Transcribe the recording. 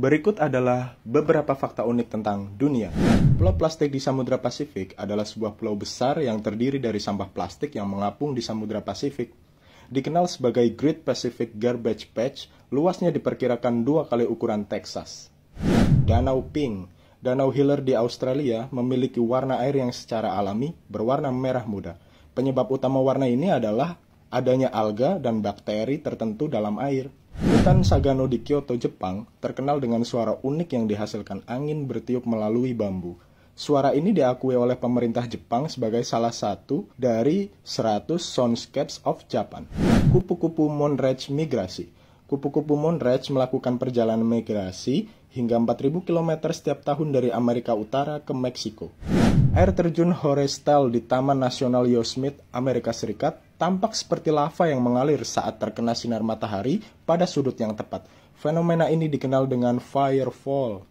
Berikut adalah beberapa fakta unik tentang dunia. Pulau plastik di Samudra Pasifik adalah sebuah pulau besar yang terdiri dari sampah plastik yang mengapung di Samudra Pasifik. Dikenal sebagai Great Pacific Garbage Patch, luasnya diperkirakan dua kali ukuran Texas. Danau Pink Danau Hiller di Australia memiliki warna air yang secara alami berwarna merah muda. Penyebab utama warna ini adalah adanya alga dan bakteri tertentu dalam air. Hutan Sagano di Kyoto, Jepang, terkenal dengan suara unik yang dihasilkan angin bertiup melalui bambu. Suara ini diakui oleh pemerintah Jepang sebagai salah satu dari 100 soundscapes of Japan. Kupu-kupu Monrage migrasi. Kupu-kupu Monrage melakukan perjalanan migrasi hingga 4000 km setiap tahun dari Amerika Utara ke Meksiko. Air terjun Horestel di Taman Nasional Yosemite, Amerika Serikat, tampak seperti lava yang mengalir saat terkena sinar matahari pada sudut yang tepat. Fenomena ini dikenal dengan firefall.